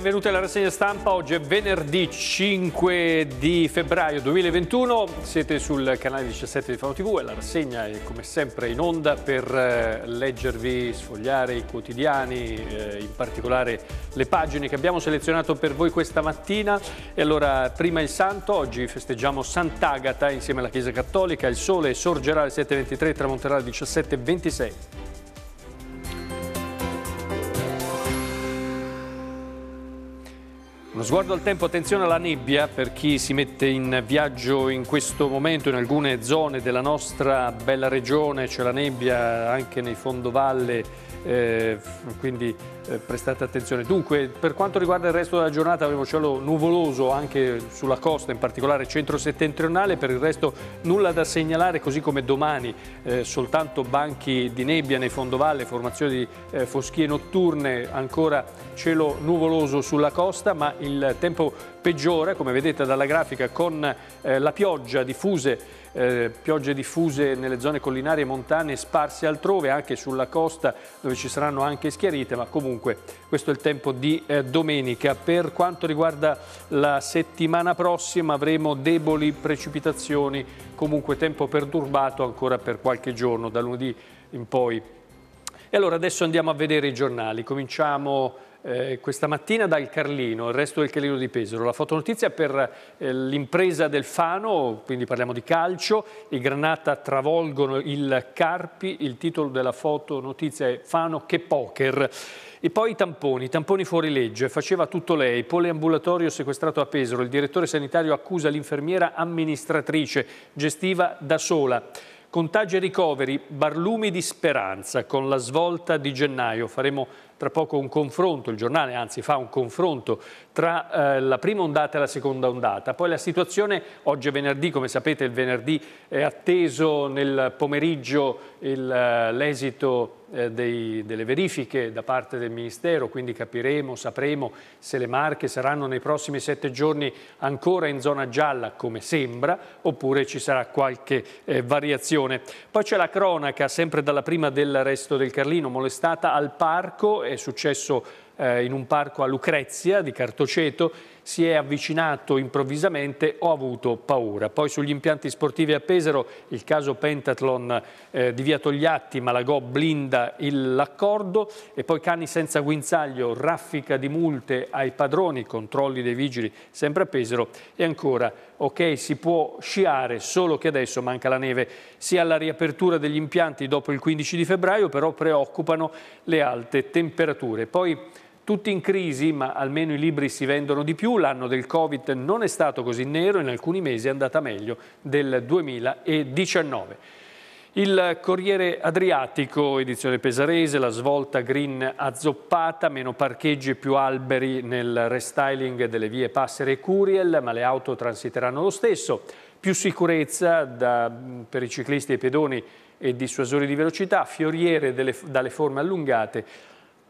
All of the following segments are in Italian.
Benvenuti alla rassegna stampa, oggi è venerdì 5 di febbraio 2021, siete sul canale 17 di Fano TV e la rassegna è come sempre in onda per eh, leggervi, sfogliare i quotidiani, eh, in particolare le pagine che abbiamo selezionato per voi questa mattina. E allora prima il santo, oggi festeggiamo Sant'Agata insieme alla Chiesa Cattolica, il sole sorgerà alle 7.23 e tramonterà alle 17.26. Uno sguardo al tempo, attenzione alla nebbia per chi si mette in viaggio in questo momento in alcune zone della nostra bella regione, c'è la nebbia anche nei fondovalle, eh, quindi eh, prestate attenzione. Dunque, per quanto riguarda il resto della giornata avremo cielo nuvoloso anche sulla costa, in particolare centro-settentrionale, per il resto nulla da segnalare, così come domani eh, soltanto banchi di nebbia nei fondovalle, formazioni di eh, foschie notturne, ancora cielo nuvoloso sulla costa, ma il tempo peggiora, come vedete dalla grafica, con eh, la pioggia diffuse, eh, piogge diffuse nelle zone collinari e montane sparse altrove, anche sulla costa dove ci saranno anche schiarite, ma comunque questo è il tempo di eh, domenica. Per quanto riguarda la settimana prossima avremo deboli precipitazioni, comunque tempo perturbato ancora per qualche giorno, da lunedì in poi. E allora adesso andiamo a vedere i giornali. Cominciamo eh, questa mattina dal Carlino, il resto del Carlino di Pesaro. La fotonotizia per eh, l'impresa del Fano, quindi parliamo di calcio, i Granata travolgono il Carpi, il titolo della fotonotizia è Fano che poker. E poi i tamponi, tamponi fuori legge, faceva tutto lei, poliambulatorio sequestrato a Pesaro, il direttore sanitario accusa l'infermiera amministratrice, gestiva da sola. Contagi e ricoveri, barlumi di speranza con la svolta di gennaio. Faremo tra poco un confronto, il giornale anzi fa un confronto tra eh, la prima ondata e la seconda ondata. Poi la situazione, oggi è venerdì, come sapete il venerdì è atteso nel pomeriggio eh, l'esito eh, dei, delle verifiche da parte del Ministero, quindi capiremo, sapremo se le Marche saranno nei prossimi sette giorni ancora in zona gialla, come sembra, oppure ci sarà qualche eh, variazione. Poi c'è la cronaca, sempre dalla prima dell'arresto del Carlino, molestata al parco, è successo eh, in un parco a Lucrezia di Cartoceto, si è avvicinato improvvisamente, ho avuto paura. Poi sugli impianti sportivi a Pesaro il caso Pentathlon eh, di Via Togliatti, Malagò blinda l'accordo e poi cani senza guinzaglio, raffica di multe ai padroni, controlli dei vigili sempre a Pesaro e ancora ok si può sciare solo che adesso manca la neve sia la riapertura degli impianti dopo il 15 di febbraio però preoccupano le alte temperature. Poi tutti in crisi, ma almeno i libri si vendono di più. L'anno del Covid non è stato così nero, in alcuni mesi è andata meglio del 2019. Il Corriere Adriatico, edizione pesarese, la svolta green azzoppata, meno parcheggi e più alberi nel restyling delle vie Passere e Curiel, ma le auto transiteranno lo stesso. Più sicurezza da, per i ciclisti e i pedoni e dissuasori di velocità, fioriere delle, dalle forme allungate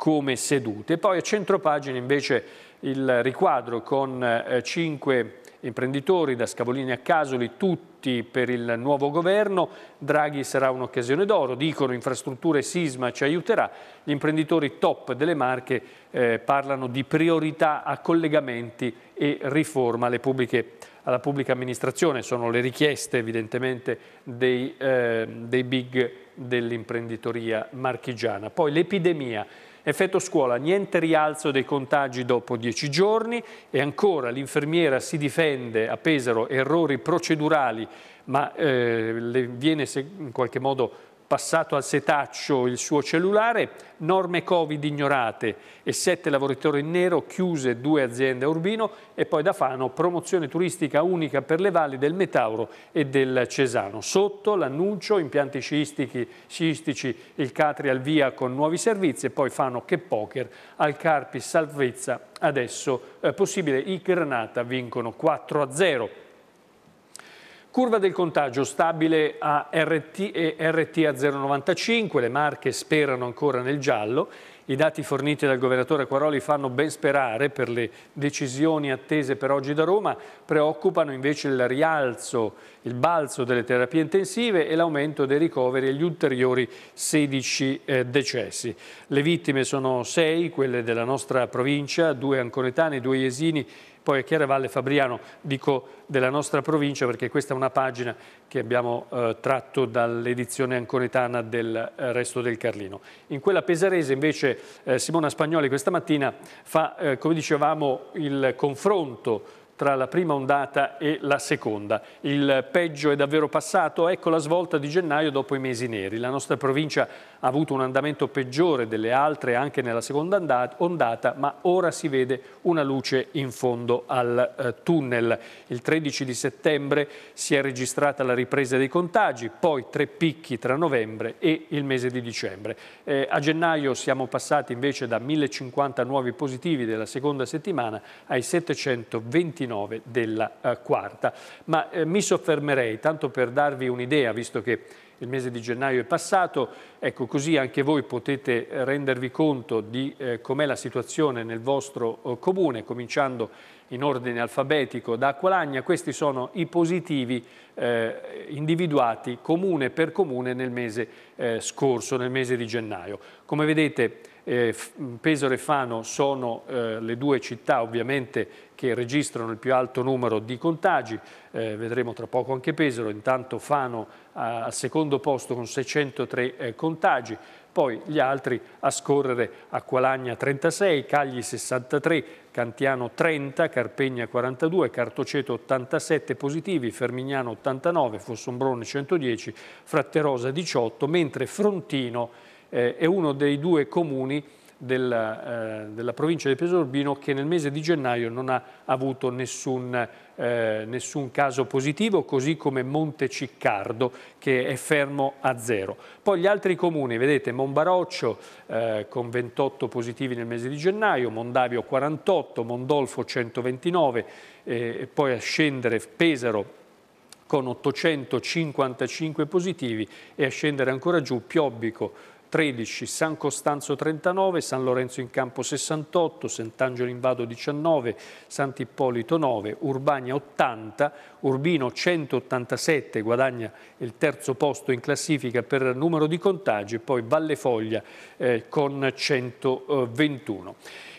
come sedute. Poi a centro pagina invece il riquadro con eh, cinque imprenditori da Scavolini a Casoli, tutti per il nuovo governo, Draghi sarà un'occasione d'oro, dicono infrastrutture sisma ci aiuterà, gli imprenditori top delle marche eh, parlano di priorità a collegamenti e riforma alle pubbliche alla pubblica amministrazione, sono le richieste evidentemente dei, eh, dei big dell'imprenditoria marchigiana. Poi l'epidemia, Effetto scuola, niente rialzo dei contagi dopo dieci giorni e ancora l'infermiera si difende a Pesaro errori procedurali ma eh, viene in qualche modo passato al setaccio il suo cellulare, norme Covid ignorate e sette lavoratori in nero, chiuse due aziende a Urbino e poi da Fano promozione turistica unica per le valli del Metauro e del Cesano. Sotto l'annuncio impianti sciistici, il Catri al via con nuovi servizi e poi Fano che poker al Carpi salvezza adesso eh, possibile i Granata vincono 4 a 0. Curva del contagio stabile a RT, e RT a 0,95, le marche sperano ancora nel giallo, i dati forniti dal governatore Quaroli fanno ben sperare per le decisioni attese per oggi da Roma, preoccupano invece il rialzo, il balzo delle terapie intensive e l'aumento dei ricoveri e gli ulteriori 16 eh, decessi. Le vittime sono 6, quelle della nostra provincia, due anconetani, due iesini poi a Chiaravalle Fabriano, dico della nostra provincia perché questa è una pagina che abbiamo eh, tratto dall'edizione anconetana del eh, Resto del Carlino. In quella pesarese invece eh, Simona Spagnoli questa mattina fa, eh, come dicevamo, il confronto tra la prima ondata e la seconda. Il peggio è davvero passato, ecco la svolta di gennaio dopo i mesi neri. La nostra provincia ha avuto un andamento peggiore delle altre anche nella seconda ondata, ma ora si vede una luce in fondo al eh, tunnel. Il 13 di settembre si è registrata la ripresa dei contagi, poi tre picchi tra novembre e il mese di dicembre. Eh, a gennaio siamo passati invece da 1050 nuovi positivi della seconda settimana ai 729 della eh, quarta. Ma eh, mi soffermerei, tanto per darvi un'idea, visto che il mese di gennaio è passato, ecco così anche voi potete eh, rendervi conto di eh, com'è la situazione nel vostro eh, comune, cominciando in ordine alfabetico da Aqualagna, questi sono i positivi eh, individuati comune per comune nel mese eh, scorso, nel mese di gennaio. Come vedete eh, mm, Pesaro e Fano sono eh, le due città ovviamente che registrano il più alto numero di contagi, eh, vedremo tra poco anche Pesaro, intanto Fano al secondo posto con 603 eh, contagi, poi gli altri a scorrere a Qualagna 36, Cagli 63, Cantiano 30, Carpegna 42, Cartoceto 87 positivi, Fermignano 89, Fossombrone 110, Fratterosa 18, mentre Frontino eh, è uno dei due comuni della, eh, della provincia di Pesaro Urbino che nel mese di gennaio non ha avuto nessun, eh, nessun caso positivo, così come Monteciccardo che è fermo a zero. Poi gli altri comuni, vedete Monbaroccio eh, con 28 positivi nel mese di gennaio, Mondavio 48, Mondolfo 129, eh, e poi a scendere Pesaro con 855 positivi e a scendere ancora giù Piobbico 13, San Costanzo 39, San Lorenzo in Campo 68, Sant'Angelo in Vado 19, Sant'Ippolito 9, Urbania 80, Urbino 187 guadagna il terzo posto in classifica per numero di contagi e poi Valle Foglia eh, con 121.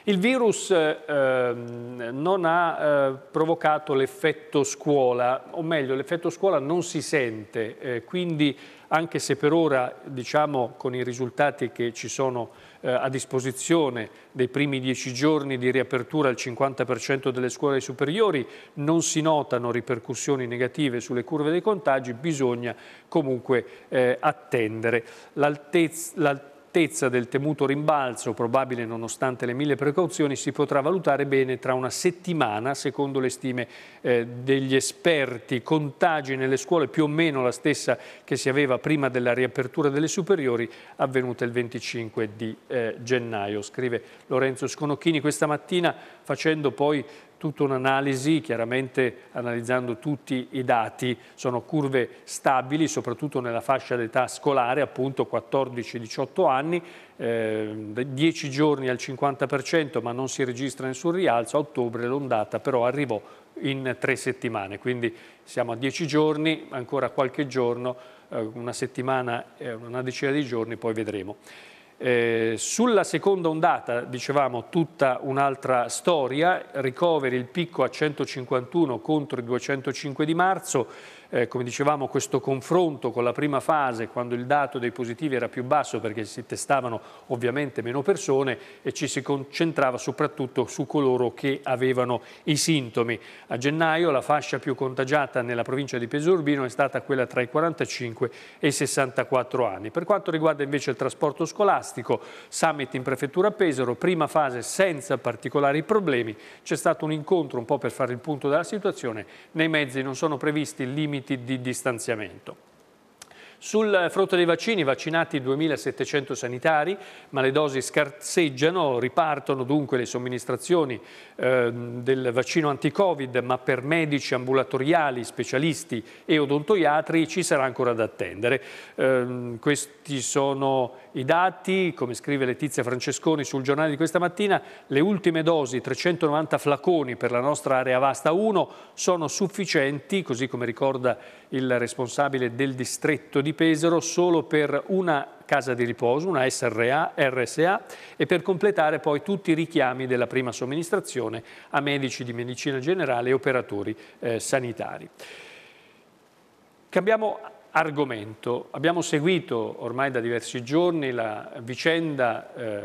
Il virus eh, ehm, non ha eh, provocato l'effetto scuola, o meglio l'effetto scuola non si sente, eh, quindi anche se per ora diciamo, con i risultati che ci sono eh, a disposizione dei primi dieci giorni di riapertura al 50% delle scuole superiori non si notano ripercussioni negative sulle curve dei contagi, bisogna comunque eh, attendere. L'altezza certezza del temuto rimbalzo, probabile nonostante le mille precauzioni, si potrà valutare bene tra una settimana, secondo le stime eh, degli esperti. Contagi nelle scuole più o meno la stessa che si aveva prima della riapertura delle superiori, avvenuta il 25 di eh, gennaio, scrive Lorenzo Sconocchini. Questa mattina, facendo poi tutta un'analisi, chiaramente analizzando tutti i dati, sono curve stabili, soprattutto nella fascia d'età scolare, appunto 14-18 anni, eh, 10 giorni al 50% ma non si registra nessun rialzo, a ottobre l'ondata però arrivò in tre settimane, quindi siamo a 10 giorni, ancora qualche giorno, eh, una settimana, eh, una decina di giorni, poi vedremo. Eh, sulla seconda ondata, dicevamo, tutta un'altra storia, ricoveri il picco a 151 contro il 205 di marzo, eh, come dicevamo, questo confronto con la prima fase, quando il dato dei positivi era più basso perché si testavano ovviamente meno persone e ci si concentrava soprattutto su coloro che avevano i sintomi. A gennaio la fascia più contagiata nella provincia di Pesorbino è stata quella tra i 45 e i 64 anni. Per quanto riguarda invece il trasporto scolastico, summit in prefettura Pesaro, prima fase senza particolari problemi, c'è stato un incontro un po' per fare il punto della situazione, nei mezzi non sono previsti limiti metri di distanziamento. Sul fronte dei vaccini, vaccinati 2.700 sanitari, ma le dosi scarseggiano, ripartono dunque le somministrazioni eh, del vaccino anti-Covid, ma per medici ambulatoriali, specialisti e odontoiatri ci sarà ancora da attendere. Eh, questi sono i dati, come scrive Letizia Francesconi sul giornale di questa mattina, le ultime dosi, 390 flaconi per la nostra area vasta 1, sono sufficienti, così come ricorda il responsabile del distretto di Pesaro, solo per una casa di riposo, una SRA, RSA e per completare poi tutti i richiami della prima somministrazione a medici di medicina generale e operatori eh, sanitari. Cambiamo argomento. Abbiamo seguito ormai da diversi giorni la vicenda eh,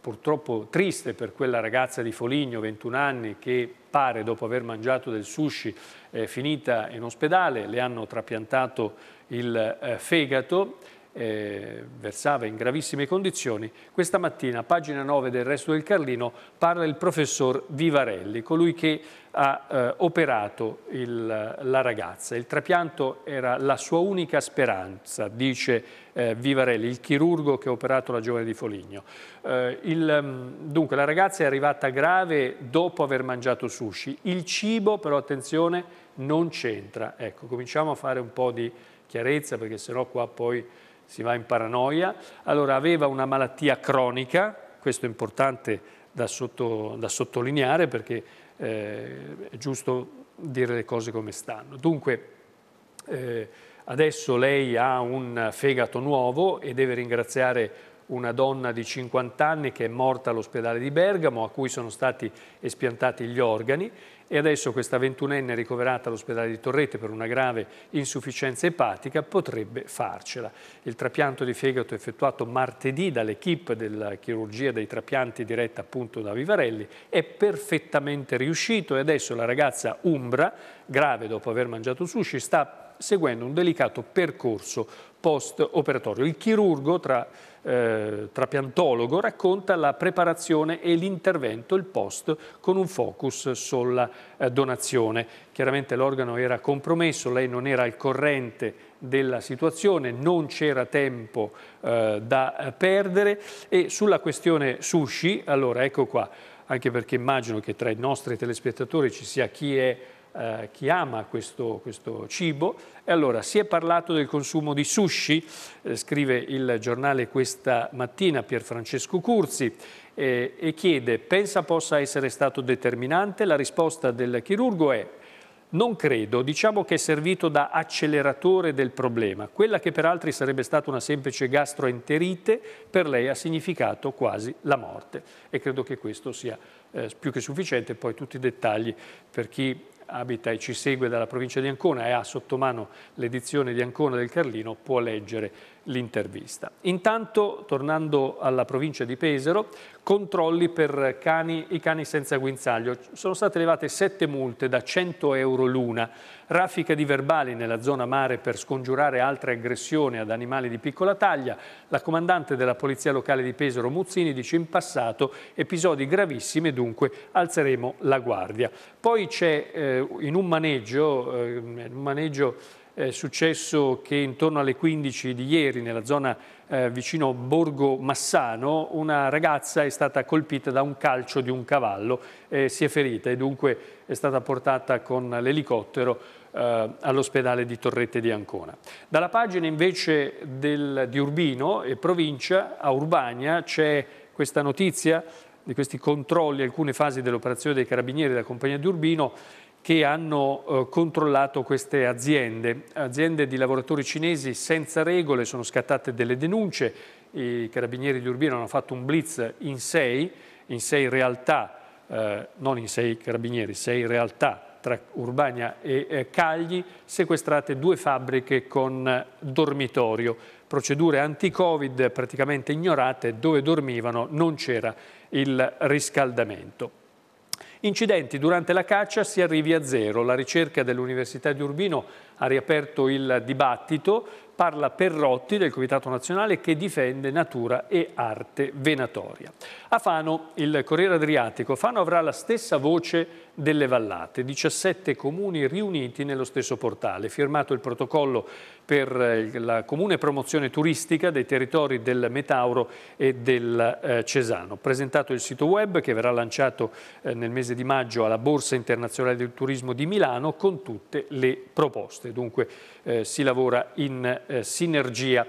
purtroppo triste per quella ragazza di Foligno, 21 anni, che pare dopo aver mangiato del sushi eh, finita in ospedale, le hanno trapiantato il eh, fegato, eh, versava in gravissime condizioni. Questa mattina, pagina 9 del Resto del Carlino, parla il professor Vivarelli, colui che ha eh, operato il, la ragazza. Il trapianto era la sua unica speranza, dice eh, Vivarelli, il chirurgo che ha operato la giovane di Foligno. Eh, il, mm, dunque, la ragazza è arrivata grave dopo aver mangiato sushi. Il cibo, però, attenzione, non c'entra. Ecco, cominciamo a fare un po' di chiarezza, perché sennò qua poi si va in paranoia. Allora, aveva una malattia cronica, questo è importante da, sotto, da sottolineare, perché eh, è giusto dire le cose come stanno. Dunque, eh, adesso lei ha un fegato nuovo e deve ringraziare una donna di 50 anni che è morta all'ospedale di Bergamo, a cui sono stati espiantati gli organi e adesso questa ventunenne ricoverata all'ospedale di Torrete per una grave insufficienza epatica potrebbe farcela. Il trapianto di fegato effettuato martedì dall'equipe della chirurgia dei trapianti diretta appunto da Vivarelli è perfettamente riuscito e adesso la ragazza Umbra, grave dopo aver mangiato sushi, sta seguendo un delicato percorso post-operatorio. Il chirurgo, tra, eh, trapiantologo, racconta la preparazione e l'intervento, il post, con un focus sulla eh, donazione. Chiaramente l'organo era compromesso, lei non era al corrente della situazione, non c'era tempo eh, da eh, perdere e sulla questione sushi, allora ecco qua, anche perché immagino che tra i nostri telespettatori ci sia chi è eh, chi ama questo, questo, cibo. E allora si è parlato del consumo di sushi, eh, scrive il giornale questa mattina Pierfrancesco Curzi, eh, e chiede, pensa possa essere stato determinante? La risposta del chirurgo è non credo, diciamo che è servito da acceleratore del problema. Quella che per altri sarebbe stata una semplice gastroenterite, per lei ha significato quasi la morte. E credo che questo sia eh, più che sufficiente, poi tutti i dettagli per chi abita e ci segue dalla provincia di Ancona e ha sotto mano l'edizione di Ancona del Carlino, può leggere l'intervista. Intanto, tornando alla provincia di Pesaro, controlli per cani, i cani senza guinzaglio. Sono state levate sette multe da 100 euro l'una, raffica di verbali nella zona mare per scongiurare altre aggressioni ad animali di piccola taglia. La comandante della Polizia Locale di Pesaro, Muzzini, dice in passato episodi gravissimi dunque alzeremo la guardia. Poi c'è eh, in un maneggio, eh, un maneggio eh, successo che intorno alle 15 di ieri nella zona eh, vicino Borgo Massano una ragazza è stata colpita da un calcio di un cavallo, eh, si è ferita e dunque è stata portata con l'elicottero eh, all'ospedale di Torrette di Ancona. Dalla pagina invece del, di Urbino e provincia a Urbania c'è questa notizia di questi controlli, alcune fasi dell'operazione dei carabinieri della compagnia di Urbino che hanno eh, controllato queste aziende, aziende di lavoratori cinesi senza regole, sono scattate delle denunce, i carabinieri di Urbino hanno fatto un blitz in sei, in sei realtà, eh, non in sei carabinieri, sei realtà tra Urbania e eh, Cagli, sequestrate due fabbriche con eh, dormitorio, procedure anti-covid praticamente ignorate, dove dormivano non c'era il riscaldamento. Incidenti durante la caccia si arrivi a zero. La ricerca dell'Università di Urbino ha riaperto il dibattito parla Perrotti del Comitato Nazionale che difende natura e arte venatoria. A Fano, il Corriere Adriatico, Fano avrà la stessa voce delle vallate, 17 comuni riuniti nello stesso portale, firmato il protocollo per eh, la comune promozione turistica dei territori del Metauro e del eh, Cesano, presentato il sito web che verrà lanciato eh, nel mese di maggio alla Borsa Internazionale del Turismo di Milano con tutte le proposte. Dunque eh, si lavora in eh, sinergia.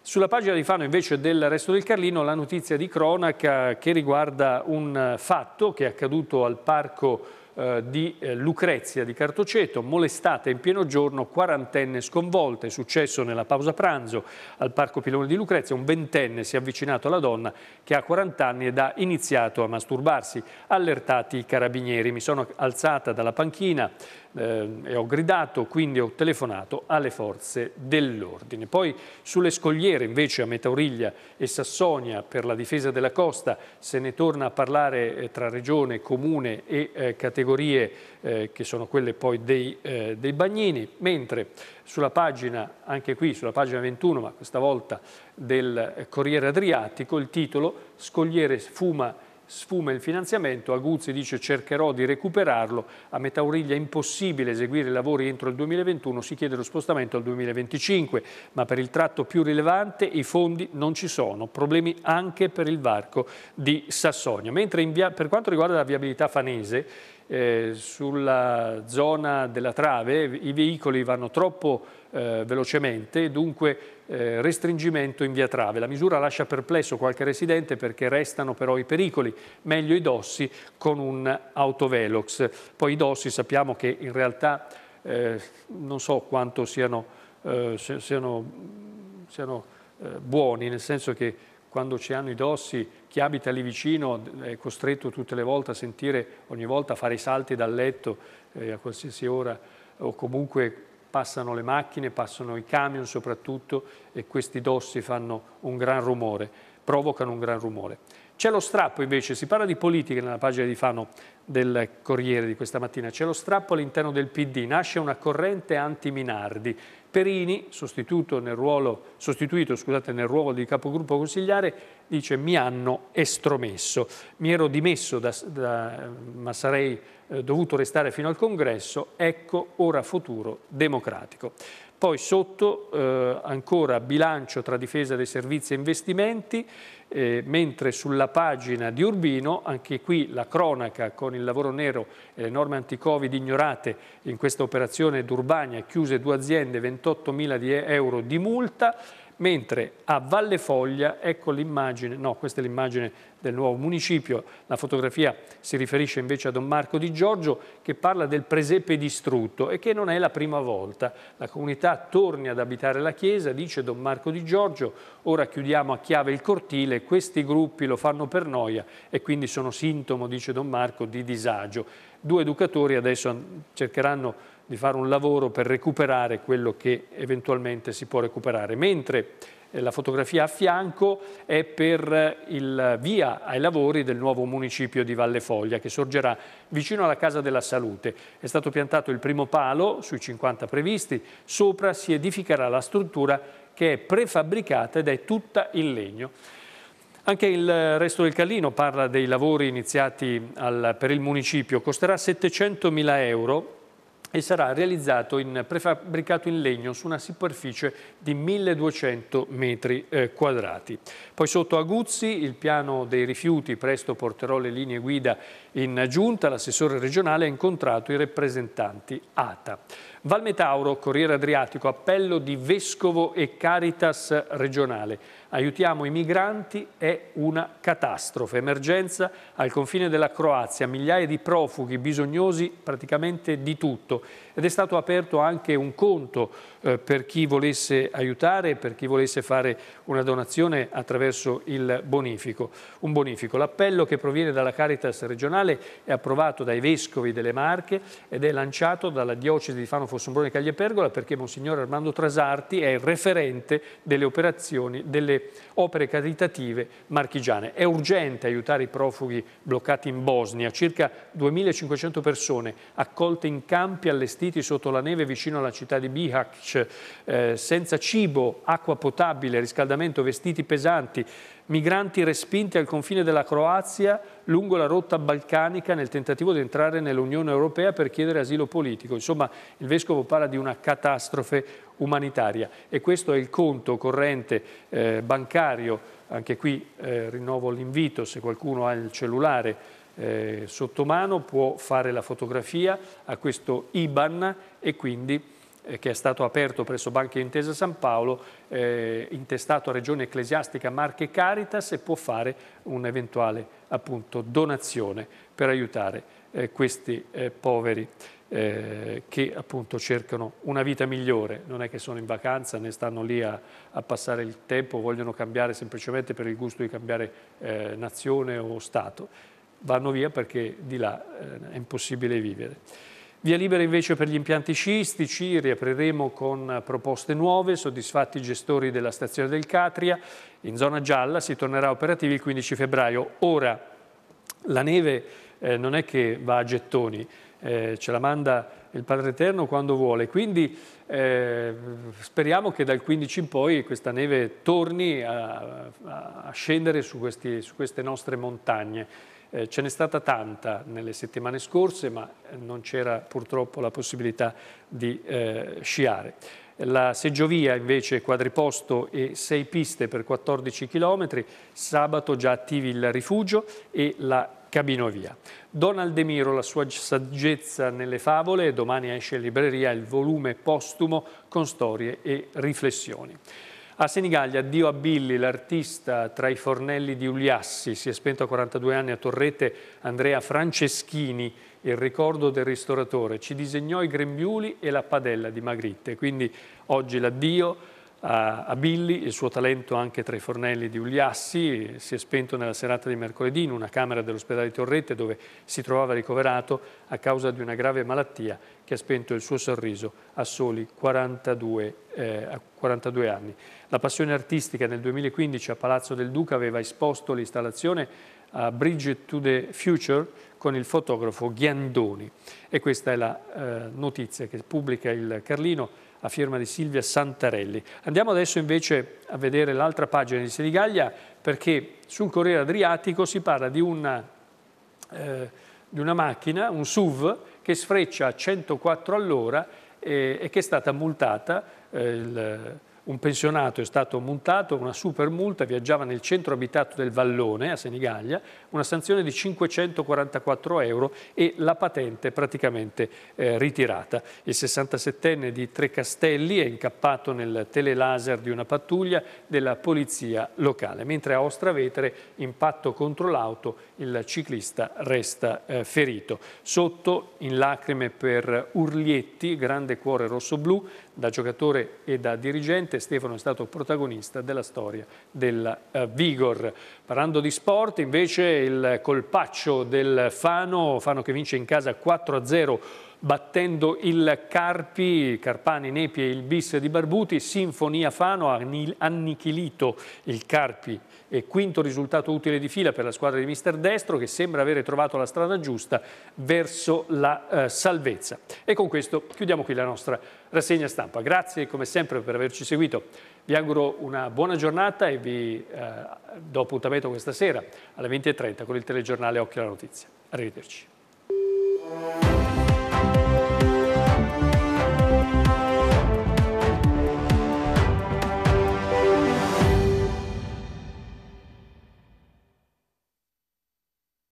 Sulla pagina di Fano invece del resto del Carlino la notizia di cronaca che riguarda un eh, fatto che è accaduto al parco eh, di eh, Lucrezia di Cartoceto, molestata in pieno giorno, quarantenne sconvolta, è successo nella pausa pranzo al parco Pilone di Lucrezia, un ventenne si è avvicinato alla donna che ha 40 anni ed ha iniziato a masturbarsi, allertati i carabinieri, mi sono alzata dalla panchina, eh, e ho gridato, quindi ho telefonato alle forze dell'ordine. Poi sulle scogliere invece a Metauriglia e Sassonia per la difesa della costa se ne torna a parlare eh, tra regione, comune e eh, categorie eh, che sono quelle poi dei, eh, dei bagnini, mentre sulla pagina, anche qui sulla pagina 21, ma questa volta del eh, Corriere Adriatico, il titolo Scogliere fuma sfuma il finanziamento, Aguzzi dice cercherò di recuperarlo, a metà origlia è impossibile eseguire i lavori entro il 2021, si chiede lo spostamento al 2025, ma per il tratto più rilevante i fondi non ci sono, problemi anche per il varco di Sassonia. Mentre via, per quanto riguarda la viabilità fanese, eh, sulla zona della trave i veicoli vanno troppo eh, velocemente, dunque eh, restringimento in via trave. La misura lascia perplesso qualche residente perché restano però i pericoli, meglio i dossi con un autovelox. Poi i dossi sappiamo che in realtà eh, non so quanto siano, eh, siano, siano buoni, nel senso che quando ci hanno i dossi, chi abita lì vicino è costretto tutte le volte a sentire, ogni volta a fare i salti dal letto eh, a qualsiasi ora o comunque passano le macchine, passano i camion soprattutto e questi dossi fanno un gran rumore, provocano un gran rumore. C'è lo strappo invece, si parla di politica nella pagina di Fano del Corriere di questa mattina, c'è lo strappo all'interno del PD, nasce una corrente anti-Minardi. Perini, sostituito nel ruolo, sostituito scusate, nel ruolo di capogruppo consigliare, dice mi hanno estromesso, mi ero dimesso da, da, ma sarei eh, dovuto restare fino al congresso, ecco ora futuro democratico. Poi sotto eh, ancora bilancio tra difesa dei servizi e investimenti, eh, mentre sulla pagina di Urbino, anche qui la cronaca con il lavoro nero e le norme anti-Covid ignorate in questa operazione d'Urbania, chiuse due aziende, 28 mila euro di multa, mentre a Valle Foglia, ecco l'immagine, no questa è l'immagine del nuovo municipio, la fotografia si riferisce invece a Don Marco di Giorgio che parla del presepe distrutto e che non è la prima volta. La comunità torna ad abitare la chiesa, dice Don Marco di Giorgio, ora chiudiamo a chiave il cortile, questi gruppi lo fanno per noia e quindi sono sintomo, dice Don Marco, di disagio. Due educatori adesso cercheranno di fare un lavoro per recuperare quello che eventualmente si può recuperare. Mentre eh, la fotografia a fianco è per eh, il via ai lavori del nuovo municipio di Valle Foglia che sorgerà vicino alla Casa della Salute. È stato piantato il primo palo sui 50 previsti, sopra si edificherà la struttura che è prefabbricata ed è tutta in legno. Anche il resto del Callino parla dei lavori iniziati al, per il municipio. Costerà 700.000 euro e sarà realizzato in prefabbricato in legno su una superficie di 1200 metri eh, quadrati. Poi sotto Aguzzi il piano dei rifiuti, presto porterò le linee guida in giunta, l'assessore regionale ha incontrato i rappresentanti ATA. Valmetauro, Corriere Adriatico, appello di Vescovo e Caritas regionale Aiutiamo i migranti è una catastrofe. Emergenza al confine della Croazia, migliaia di profughi bisognosi praticamente di tutto. Ed è stato aperto anche un conto eh, per chi volesse aiutare, per chi volesse fare una donazione attraverso il bonifico. Un bonifico. L'appello che proviene dalla Caritas regionale è approvato dai vescovi delle Marche ed è lanciato dalla diocesi di Fano Fossombrone Cagliapergola perché Monsignor Armando Trasarti è il referente delle operazioni delle opere caritative marchigiane. È urgente aiutare i profughi bloccati in Bosnia, circa 2.500 persone accolte in campi allestiti sotto la neve vicino alla città di Bihac, eh, senza cibo, acqua potabile, riscaldamento, vestiti pesanti, migranti respinti al confine della Croazia lungo la rotta balcanica nel tentativo di entrare nell'Unione Europea per chiedere asilo politico. Insomma, il Vescovo parla di una catastrofe umanitaria e questo è il conto corrente eh, bancario, anche qui eh, rinnovo l'invito se qualcuno ha il cellulare eh, sotto mano può fare la fotografia a questo IBAN e quindi eh, che è stato aperto presso Banca Intesa San Paolo, eh, intestato a Regione Ecclesiastica Marche Caritas e può fare un'eventuale donazione per aiutare eh, questi eh, poveri eh, che appunto cercano una vita migliore, non è che sono in vacanza né stanno lì a, a passare il tempo, vogliono cambiare semplicemente per il gusto di cambiare eh, nazione o Stato, vanno via perché di là è impossibile vivere. Via libera invece per gli impianti sciistici, riapriremo con proposte nuove, soddisfatti i gestori della stazione del Catria. In zona gialla si tornerà operativi il 15 febbraio. Ora la neve eh, non è che va a gettoni, eh, ce la manda il Padre Eterno quando vuole, quindi eh, speriamo che dal 15 in poi questa neve torni a, a scendere su, questi, su queste nostre montagne. Eh, ce n'è stata tanta nelle settimane scorse, ma non c'era purtroppo la possibilità di eh, sciare. La seggiovia invece quadriposto e sei piste per 14 km, sabato già attivi il rifugio e la cabinovia. Don Aldemiro, la sua saggezza nelle favole, domani esce in libreria il volume postumo con storie e riflessioni. A Senigallia, addio a Billy, l'artista tra i fornelli di Uliassi, si è spento a 42 anni a Torrete Andrea Franceschini, il ricordo del ristoratore, ci disegnò i grembiuli e la padella di Magritte, quindi oggi l'addio a, a Billy, il suo talento anche tra i fornelli di Uliassi, si è spento nella serata di mercoledì in una camera dell'ospedale di Torrette dove si trovava ricoverato a causa di una grave malattia che ha spento il suo sorriso a soli 42, eh, 42 anni. La passione artistica nel 2015 a Palazzo del Duca aveva esposto l'installazione a Bridge to the Future con il fotografo Ghiandoni e questa è la eh, notizia che pubblica il Carlino a firma di Silvia Santarelli. Andiamo adesso invece a vedere l'altra pagina di Senigallia perché sul Corriere Adriatico si parla di una, eh, di una macchina, un SUV, che sfreccia a 104 all'ora e, eh, e, che è stata multata. Eh, il, un pensionato è stato montato, una super multa, viaggiava nel centro abitato del Vallone a Senigallia, una sanzione di 544 euro e la patente praticamente eh, ritirata. Il 67enne di Trecastelli è incappato nel telelaser di una pattuglia della polizia locale, mentre a Ostravetere, impatto contro l'auto, il ciclista resta eh, ferito. Sotto, in lacrime per Urlietti, grande cuore rosso-blu, da giocatore e da dirigente Stefano è stato protagonista della storia del eh, Vigor. Parlando di sport invece il colpaccio del Fano, Fano che vince in casa 4-0 battendo il Carpi, Carpani, Nepi e il bis di Barbuti, Sinfonia Fano ha annichilito il Carpi e quinto risultato utile di fila per la squadra di mister Destro che sembra avere trovato la strada giusta verso la eh, salvezza. E con questo chiudiamo qui la nostra rassegna stampa. Grazie come sempre per averci seguito. Vi auguro una buona giornata e vi eh, do appuntamento questa sera alle 20.30 con il telegiornale Occhio alla Notizia. Arrivederci.